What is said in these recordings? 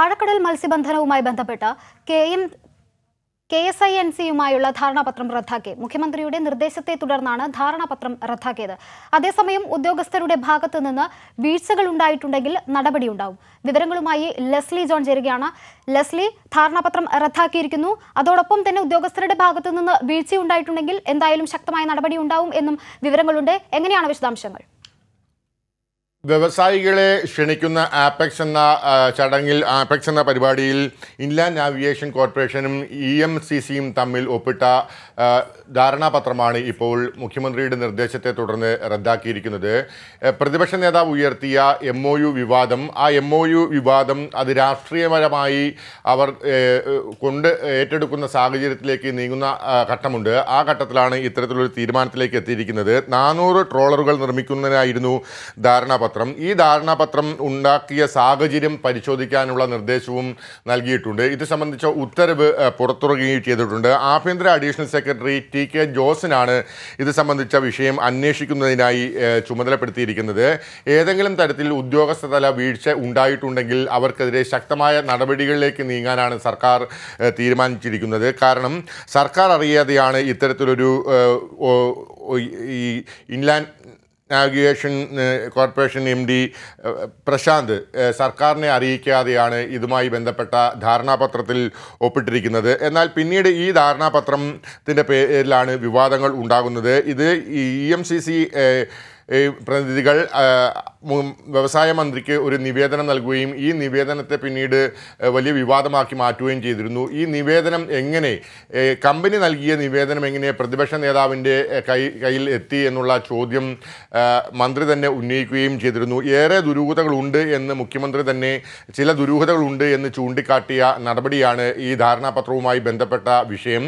ആഴക്കടൽ മത്സ്യബന്ധനവുമായി ബന്ധപ്പെട്ട് K M K S I N സിയുമായുള്ള ധാരണാപത്രം റദ്ദാക്കി മുഖ്യമന്ത്രിയുടെ നിർദ്ദേശത്തെ തുടർന്നാണ് ധാരണാപത്രം റദ്ദാക്കിയത് അതേസമയം ഉദ്യോഗസ്ഥരുടെ ഭാഗത്തു നിന്ന് വീഴ്ചകൾ ഉണ്ടായിട്ടുണ്ടെങ്കിൽ നടപടിയുണ്ടാവും വിവരങ്ങളുമായി ലെസ്ലി ജോൺ ചേരുകയാണ് ലെസ്ലി ധാരണാപത്രം റദ്ദാക്കിയിരിക്കുന്നു അതോടൊപ്പം തന്നെ ഉദ്യോഗസ്ഥരുടെ ഭാഗത്തു നിന്ന് വീഴ്ച ഉണ്ടായിട്ടുണ്ടെങ്കിൽ എന്തായാലും ശക്തമായ നടപടി ഉണ്ടാവും എന്നും വിവരങ്ങളുണ്ട് എങ്ങനെയാണ് വിശദാംശങ്ങൾ വ്യവസായികളെ ക്ഷണിക്കുന്ന ആപെക്സ് എന്ന ചടങ്ങിൽ ആപെക്സ് എന്ന പരിപാടിയിൽ ഇൻലാൻഡ് നാവിഗേഷൻ കോർപ്പറേഷനും ഇ എം സി സിയും തമ്മിൽ ഒപ്പിട്ട ധാരണാപത്രമാണ് ഇപ്പോൾ മുഖ്യമന്ത്രിയുടെ നിർദ്ദേശത്തെ തുടർന്ന് റദ്ദാക്കിയിരിക്കുന്നത് പ്രതിപക്ഷ നേതാവ് ഉയർത്തിയ എം ഒ യു വിവാദം ആ എം ഒ യു വിവാദം അത് രാഷ്ട്രീയപരമായി അവർ കൊണ്ട് ഏറ്റെടുക്കുന്ന സാഹചര്യത്തിലേക്ക് നീങ്ങുന്ന ഘട്ടമുണ്ട് ആ ഘട്ടത്തിലാണ് ഇത്തരത്തിലൊരു തീരുമാനത്തിലേക്ക് എത്തിയിരിക്കുന്നത് നാനൂറ് ട്രോളറുകൾ നിർമ്മിക്കുന്നതിനായിരുന്നു ധാരണാപത്രം ധാരണാപത്രം ഈ ധാരണാപത്രം ഉണ്ടാക്കിയ സാഹചര്യം പരിശോധിക്കാനുള്ള നിർദ്ദേശവും നൽകിയിട്ടുണ്ട് ഇത് സംബന്ധിച്ച ഉത്തരവ് പുറത്തിറങ്ങുകയും ചെയ്തിട്ടുണ്ട് ആഭ്യന്തര അഡീഷണൽ സെക്രട്ടറി ടി കെ ജോസിനാണ് ഇത് സംബന്ധിച്ച വിഷയം അന്വേഷിക്കുന്നതിനായി ചുമതലപ്പെടുത്തിയിരിക്കുന്നത് ഏതെങ്കിലും തരത്തിൽ ഉദ്യോഗസ്ഥതല വീഴ്ച ഉണ്ടായിട്ടുണ്ടെങ്കിൽ അവർക്കെതിരെ ശക്തമായ നടപടികളിലേക്ക് നീങ്ങാനാണ് സർക്കാർ തീരുമാനിച്ചിരിക്കുന്നത് കാരണം സർക്കാർ അറിയാതെയാണ് ഇത്തരത്തിലൊരു ഈ inland navigation corporation M D Prashant സർക്കാരിനെ അറിയിക്കാതെയാണ് ഇതുമായി ബന്ധപ്പെട്ട ധാരണാപത്രത്തിൽ ഒപ്പിട്ടിരിക്കുന്നത് എന്നാൽ പിന്നീട് ഈ ധാരണാപത്രത്തിൻ്റെ പേരിലാണ് വിവാദങ്ങൾ ഉണ്ടാകുന്നത് ഇത് ഇ എം സി സി പ്രതിനിധികൾ വ്യവസായ മന്ത്രിക്ക് ഒരു നിവേദനം നൽകുകയും ഈ നിവേദനത്തെ പിന്നീട് വലിയ വിവാദമാക്കി മാറ്റുകയും ചെയ്തിരുന്നു ഈ നിവേദനം എങ്ങനെ കമ്പനി നൽകിയ നിവേദനം എങ്ങനെ പ്രതിപക്ഷ നേതാവിൻ്റെ കൈ കയ്യിൽ എത്തി എന്നുള്ള ചോദ്യം മന്ത്രി തന്നെ ഉന്നയിക്കുകയും ചെയ്തിരുന്നു ഏറെ ദുരൂഹതകളുണ്ട് എന്ന് മുഖ്യമന്ത്രി തന്നെ ചില ദുരൂഹതകളുണ്ട് എന്ന് ചൂണ്ടിക്കാട്ടിയ നടപടിയാണ് ഈ ധാരണാപത്രവുമായി ബന്ധപ്പെട്ട വിഷയം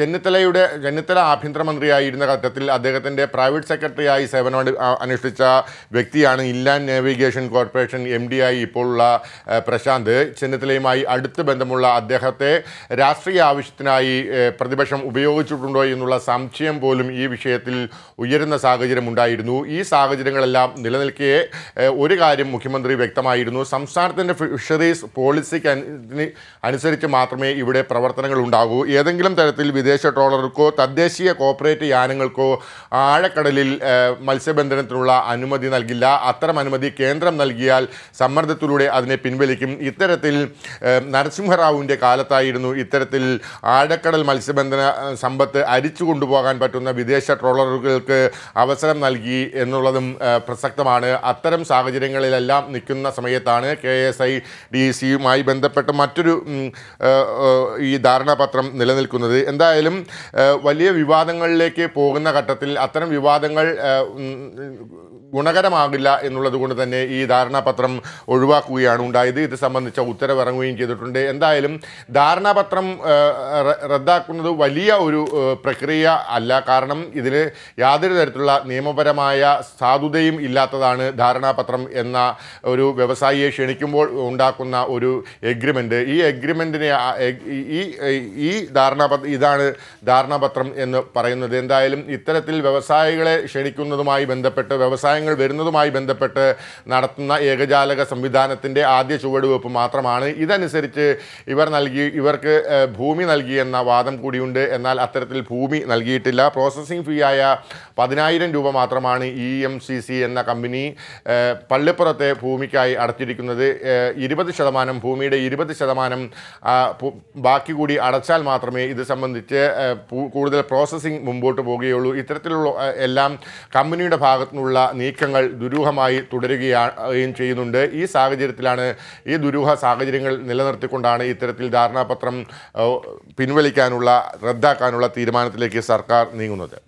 ചെന്നിത്തലയുടെ ചെന്നിത്തല ആഭ്യന്തരമന്ത്രിയായിരുന്ന ഘട്ടത്തിൽ അദ്ദേഹത്തിൻ്റെ പ്രൈവറ്റ് സെക്രട്ടറിയായി സേവനം അനുഷ്ഠിച്ച വ്യക്തി വ്യക്തിയാണ് inland navigation corporation M D ആയി ഇപ്പോഴുള്ള പ്രശാന്ത് ചെന്നിത്തലയുമായി അടുത്ത് ബന്ധമുള്ള അദ്ദേഹത്തെ രാഷ്ട്രീയ ആവശ്യത്തിനായി പ്രതിപക്ഷം ഉപയോഗിച്ചിട്ടുണ്ടോ എന്നുള്ള സംശയം പോലും ഈ വിഷയത്തിൽ ഉയരുന്ന ഉണ്ടായിരുന്നു ഈ സാഹചര്യങ്ങളെല്ലാം നിലനിൽക്കെ ഒരു കാര്യം മുഖ്യമന്ത്രി വ്യക്തമായിരുന്നു സംസ്ഥാനത്തിൻ്റെ ഫിഷറീസ് പോളിസിക്ക് അനുസരിച്ച് മാത്രമേ ഇവിടെ പ്രവർത്തനങ്ങൾ ഉണ്ടാകൂ ഏതെങ്കിലും തരത്തിൽ വിദേശ ട്രോളർക്കോ തദ്ദേശീയ കോപ്പറേറ്റ് യാനങ്ങൾക്കോ ആഴക്കടലിൽ മത്സ്യബന്ധനത്തിനുള്ള അനുമതി നൽകി ഇല്ല അത്തരം അനുമതി കേന്ദ്രം നൽകിയാൽ സമ്മർദ്ദത്തിലൂടെ അതിനെ പിൻവലിക്കും ഇത്തരത്തിൽ നരസിംഹറാവുവിൻ്റെ കാലത്തായിരുന്നു ഇത്തരത്തിൽ ആഴക്കടൽ മത്സ്യബന്ധന സമ്പത്ത് അരിച്ചു കൊണ്ടുപോകാൻ പറ്റുന്ന വിദേശ ട്രോളറുകൾക്ക് അവസരം നൽകി എന്നുള്ളതും പ്രസക്തമാണ് അത്തരം സാഹചര്യങ്ങളിലെല്ലാം നിൽക്കുന്ന സമയത്താണ് കെ എസ് ഐ ഡി സിയുമായി ബന്ധപ്പെട്ട് മറ്റൊരു ഈ ധാരണാപത്രം നിലനിൽക്കുന്നത് എന്തായാലും വലിയ വിവാദങ്ങളിലേക്ക് പോകുന്ന ഘട്ടത്തിൽ അത്തരം വിവാദങ്ങൾ ഗുണകരമാകും എന്നുള്ളത് എന്നുള്ളതുകൊണ്ട് തന്നെ ഈ ധാരണാപത്രം ഒഴിവാക്കുകയാണ് ഉണ്ടായത് ഇത് സംബന്ധിച്ച ഉത്തരവിറങ്ങുകയും ചെയ്തിട്ടുണ്ട് എന്തായാലും ധാരണാപത്രം റദ്ദാക്കുന്നത് വലിയ ഒരു പ്രക്രിയ അല്ല കാരണം ഇതിൽ യാതൊരു തരത്തിലുള്ള നിയമപരമായ സാധുതയും ഇല്ലാത്തതാണ് ധാരണാപത്രം എന്ന ഒരു വ്യവസായിയെ ക്ഷണിക്കുമ്പോൾ ഉണ്ടാക്കുന്ന ഒരു എഗ്രിമെൻ്റ് ഈ എഗ്രിമെൻറ്റിനെ ഈ ഈ ധാരണാപത്രം ഇതാണ് ധാരണാപത്രം എന്ന് പറയുന്നത് എന്തായാലും ഇത്തരത്തിൽ വ്യവസായികളെ ക്ഷണിക്കുന്നതുമായി ബന്ധപ്പെട്ട് വ്യവസായങ്ങൾ വരുന്നതുമായി ഇതുമായി ബന്ധപ്പെട്ട് നടത്തുന്ന ഏകജാലക സംവിധാനത്തിൻ്റെ ആദ്യ ചുവടുവെപ്പ് മാത്രമാണ് ഇതനുസരിച്ച് ഇവർ നൽകി ഇവർക്ക് ഭൂമി നൽകി എന്ന വാദം കൂടിയുണ്ട് എന്നാൽ അത്തരത്തിൽ ഭൂമി നൽകിയിട്ടില്ല പ്രോസസ്സിംഗ് ഫീ ആയ പതിനായിരം രൂപ മാത്രമാണ് ഇ എം സി സി എന്ന കമ്പനി പള്ളിപ്പുറത്തെ ഭൂമിക്കായി അടച്ചിരിക്കുന്നത് ഇരുപത് ശതമാനം ഭൂമിയുടെ ഇരുപത് ശതമാനം ബാക്കി കൂടി അടച്ചാൽ മാത്രമേ ഇത് സംബന്ധിച്ച് കൂടുതൽ പ്രോസസ്സിംഗ് മുമ്പോട്ട് പോവുകയുള്ളൂ ഇത്തരത്തിലുള്ള എല്ലാം കമ്പനിയുടെ ഭാഗത്തുനിന്നുള്ള നീക്കങ്ങൾ ദുരൂഹമായി തുടരുകയും ചെയ്യുന്നുണ്ട് ഈ സാഹചര്യത്തിലാണ് ഈ ദുരൂഹ സാഹചര്യങ്ങൾ നിലനിർത്തിക്കൊണ്ടാണ് ഇത്തരത്തിൽ ധാരണാപത്രം പിൻവലിക്കാനുള്ള റദ്ദാക്കാനുള്ള തീരുമാനത്തിലേക്ക് സർക്കാർ നീങ്ങുന്നത്